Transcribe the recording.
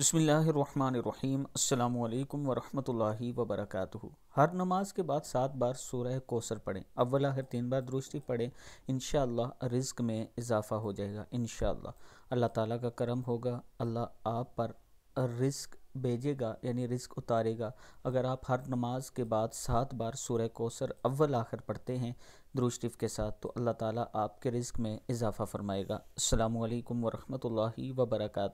बसमीम् अल्लाम वरहमतुल्लाहि वबरकातुहु हर नमाज के बाद सात बार सूरह कोसर पढ़ें अव्वला हर तीन बार दुरुस्ती पढ़ें इन रिज़्क में इजाफ़ा हो जाएगा इन अल्लाह ताला का करम होगा अल्लाह आप पर रिस्क भेजेगा यानी रिस्क उतारेगा अगर आप हर नमाज के बाद सात बार सूर्य कोसर अव्वल आखिर पढ़ते हैं दुरुशरीफ के साथ तो अल्लाह ताली आपके रिस्क में इजाफ़ा फरमाएगा अल्लाम वरहमल वर्का